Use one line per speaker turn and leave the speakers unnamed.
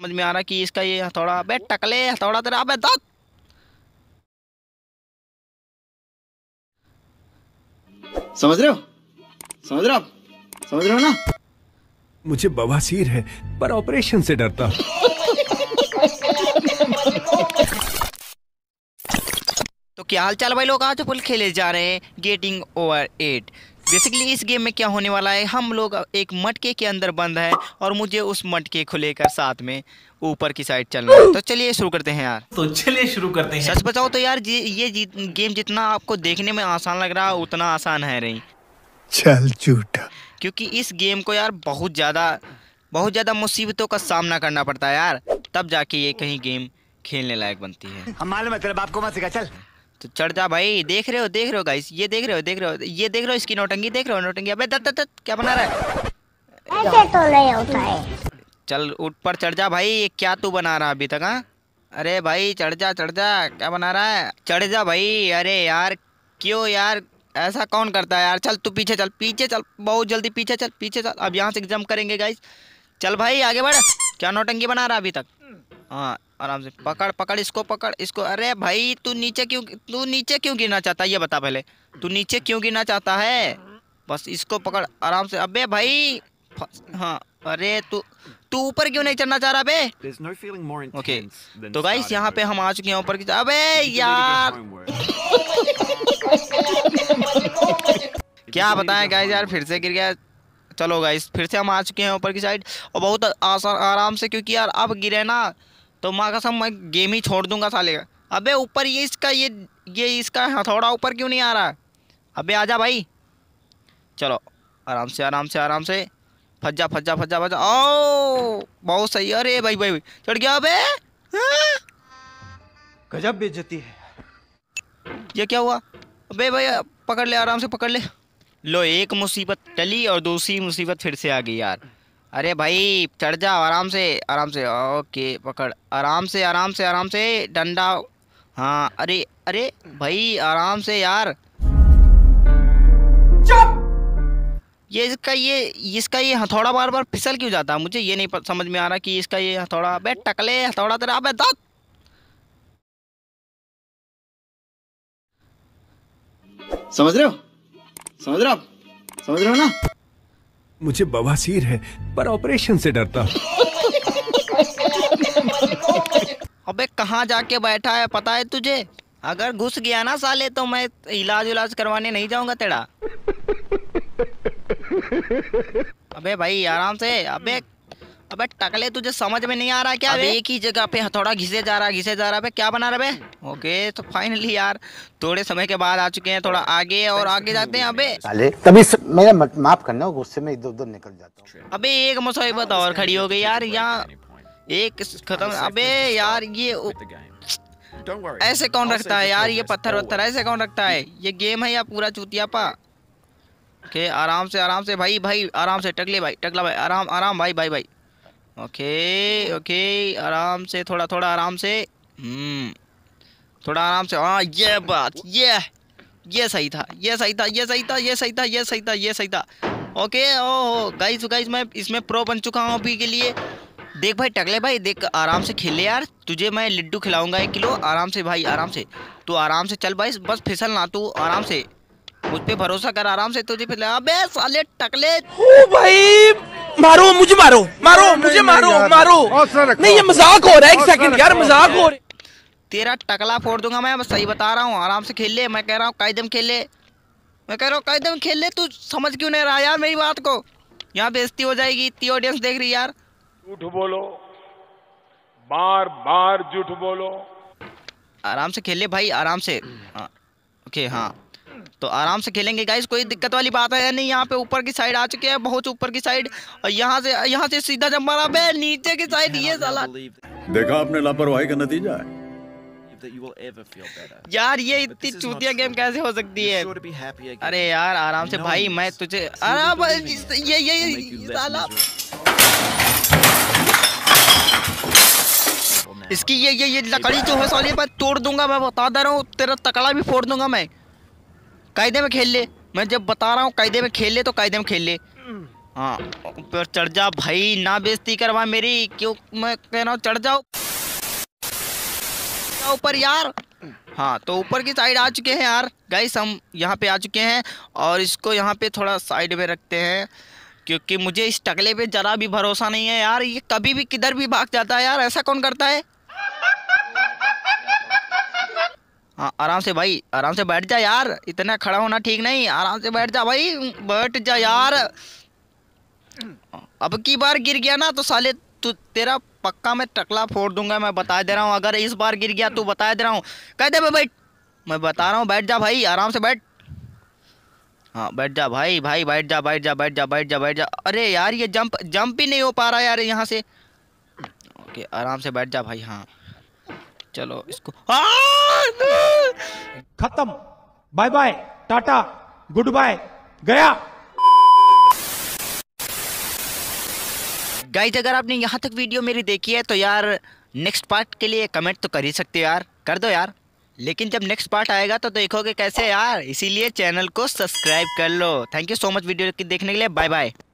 समझ में आ रहा कि इसका ये हथौड़ा अबे टकले हथौड़ा तेरा अबे दांत समझ रहे हो समझ रहे हो समझ रहे हो ना मुझे बवासीर है पर ऑपरेशन से डरता तो क्या हाल चाल भाई लोग आज फुल खेले जा रहे हैं गेटिंग ओवर एट बेसिकली इस गेम में क्या होने वाला है हम लोग एक मटके के अंदर बंद है और मुझे उस मटके को लेकर साथ में ऊपर की साइड चलना है तो चलिए शुरू करते हैं यार तो चलिए शुरू करते हैं सच बताओ तो यार ये गेम जितना आपको देखने में आसान लग रहा है उतना आसान है नहीं चल झूठा क्योंकि इस गेम को यार बहुत ज़्यादा बहुत ज़्यादा मुसीबतों का सामना करना पड़ता है यार तब जाके ये कहीं गेम खेलने लायक बनती है हम मालूम है तेरे बाप को मत सिखा चल तो चढ़ जा भाई देख रहे हो देख रहे हो गाइस ये देख रहे हो देख रहे हो ये देख रहे हो इसकी नोटंगी देख रहे हो नोटंगी अबे दत दत क्या बना रहा है ऐसे तो नहीं होता है चल ऊपर चढ़ जा भाई ये क्या तू बना रहा अभी तक हाँ अरे भाई चढ़ जा चढ़ जा क्या बना रहा है चढ़ जा भाई अरे यार क्यों यार ऐसा कौन करता है यार चल तू पीछे चल पीछे चल बहुत जल्दी पीछे चल पीछे चल अब यहाँ से जम करेंगे गाइस चल भाई आगे बढ़ क्या नोटंगी बना रहा अभी तक हाँ आराम से पकड़ पकड़ इसको पकड़ इसको अरे भाई तू नीचे क्यों तू नीचे क्यों गिरना चाहता है ये बता पहले तू नीचे क्यों गिरना चाहता है बस इसको पकड़ आराम से अबे भाई हाँ अरे तू तू ऊपर क्यों नहीं चढ़ना चाह रहा बे ओके तो गाइस यहाँ पे हम आ चुके हैं ऊपर की अबे यार क्या बताएं गाइस यार फिर से गिर गया चलो गाइस फिर से हम आ चुके हैं ऊपर की साइड और बहुत आसान आराम से क्योंकि यार अब गिरे ना तो माँ कसम मैं गेम ही छोड़ दूंगा साले का अबे ऊपर ये इसका ये ये इसका हथौड़ा ऊपर क्यों नहीं आ रहा अबे आजा भाई चलो आराम से आराम से आराम से फज्जा फज्जा फज्जा फज्जा ओ बहुत सही अरे भाई भाई, भाई चढ़ गया अबे हाँ। गजब बेइज्जती है ये क्या हुआ अबे भाई पकड़ ले आराम से पकड़ ले लो एक मुसीबत टली और दूसरी मुसीबत फिर से आ गई यार अरे भाई चढ़ जाओ आराम से आराम से ओके पकड़ आराम से आराम से आराम से डंडा हाँ अरे अरे भाई आराम से यार ये इसका ये इसका ये हथौड़ा बार बार फिसल क्यों जाता है मुझे ये नहीं समझ में आ रहा कि इसका ये हथौड़ा अबे टकले हथौड़ा तेरा अबे दांत समझ रहे हो समझ रहे हो समझ रहे हो ना मुझे बवासीर है पर ऑपरेशन से डरता अबे कहाँ जाके बैठा है पता है तुझे अगर घुस गया ना साले तो मैं इलाज उलाज करवाने नहीं जाऊंगा तेरा अबे भाई आराम से अबे अबे टकले तुझे समझ में नहीं आ रहा क्या एक ही जगह पे हथौड़ा घिसे जा रहा घिसे जा रहा है क्या बना रहा है ओके तो फाइनली यार थोड़े समय के बाद आ चुके हैं थोड़ा आगे और आगे जाते हैं अबे तभी मेरा माफ करना गुस्से में इधर उधर निकल जाता हूँ अबे एक मुसीबत और खड़ी हो गई यार यहाँ एक खत्म अबे यार ये ऐसे कौन रखता है यार ये पत्थर वत्थर ऐसे कौन रखता है ये गेम है या पूरा चूतियापा के आराम से आराम से भाई भाई आराम से टकले भाई टकला भाई आराम आराम भाई भाई भाई ओके ओके आराम से थोड़ा थोड़ा आराम से हम्म थोड़ा आराम से हाँ ये बात ये ये सही था ये सही था ये सही था ये सही था ये सही था ये सही था ओके ओहो गाइस गाइस मैं इसमें प्रो बन चुका हूँ अभी के लिए देख भाई टकले भाई देख आराम से खेले यार तुझे मैं लड्डू खिलाऊंगा एक किलो आराम से भाई आराम से तू आराम से चल भाई बस फिसल ना तू आराम से मुझ पर भरोसा कर आराम से तुझे फिर अबे साले टकले ओ भाई मारो मुझे मारो मारो मुझे मारो मारो नहीं ये मजाक हो रहा है एक सेकंड यार मजाक हो रहा है तेरा टकला फोड़ दूंगा मैं सही बता रहा हूँ आराम से खेल ले मैं कह रहा हूँ कायदम खेल ले मैं कह रहा हूँ कायदम खेल ले तू समझ क्यों नहीं रहा यार मेरी बात को यहाँ बेजती हो जाएगी इतनी ऑडियंस देख रही यार झूठ बोलो बार बार झूठ बोलो आराम से खेल ले भाई आराम से ओके हाँ, हाँ। तो आराम से खेलेंगे गाइस कोई दिक्कत वाली बात है नहीं यहाँ पे ऊपर की साइड आ चुके हैं बहुत ऊपर की साइड और यहाँ से यहाँ से सीधा जब मारा बे नीचे की साइड ये साला देखा आपने लापरवाही का नतीजा है यार ये इतनी चूतिया गेम कैसे हो सकती है अरे यार आराम से भाई मैं तुझे अरे ये ये, साला इसकी ये ये ये लकड़ी जो है सॉली पर तोड़ दूंगा मैं बता दे रहा हूँ तेरा तकड़ा भी फोड़ दूंगा मैं कायदे में खेल ले मैं जब बता रहा हूँ कायदे में खेल ले तो कायदे में खेल ले हाँ पर चढ़ जा भाई ना बेजती करवा मेरी क्यों मैं कह रहा हूँ चढ़ जाओ ऊपर यार हाँ तो ऊपर की साइड आ चुके हैं यार गाइस हम यहाँ पे आ चुके हैं और इसको यहाँ पे थोड़ा साइड में रखते हैं क्योंकि मुझे इस टकले पे ज़रा भी भरोसा नहीं है यार ये कभी भी किधर भी भाग जाता है यार ऐसा कौन करता है हाँ आराम से भाई आराम से बैठ जा यार इतना खड़ा होना ठीक नहीं आराम से बैठ जा भाई बैठ जा यार अब की बार गिर गया ना तो साले तू तेरा पक्का मैं टकला फोड़ दूंगा मैं बता दे रहा हूँ अगर इस बार गिर गया तो बता दे रहा हूँ कह दे भाई मैं बता रहा हूँ बैठ जा भाई आराम से बैठ हाँ बैठ जा भाई भाई बैठ जा बैठ जा बैठ जा बैठ जा बैठ जा अरे यार ये जंप जंप ही नहीं हो पा रहा यार यहाँ से ओके आराम से बैठ जा भाई हाँ चलो इसको खत्म bye bye tata good bye गया गाइज अगर आपने यहाँ तक वीडियो मेरी देखी है तो यार नेक्स्ट पार्ट के लिए कमेंट तो कर ही सकते हो यार कर दो यार लेकिन जब नेक्स्ट पार्ट आएगा तो देखोगे कैसे यार इसीलिए चैनल को सब्सक्राइब कर लो thank you so much video देखने के लिए बाय बाय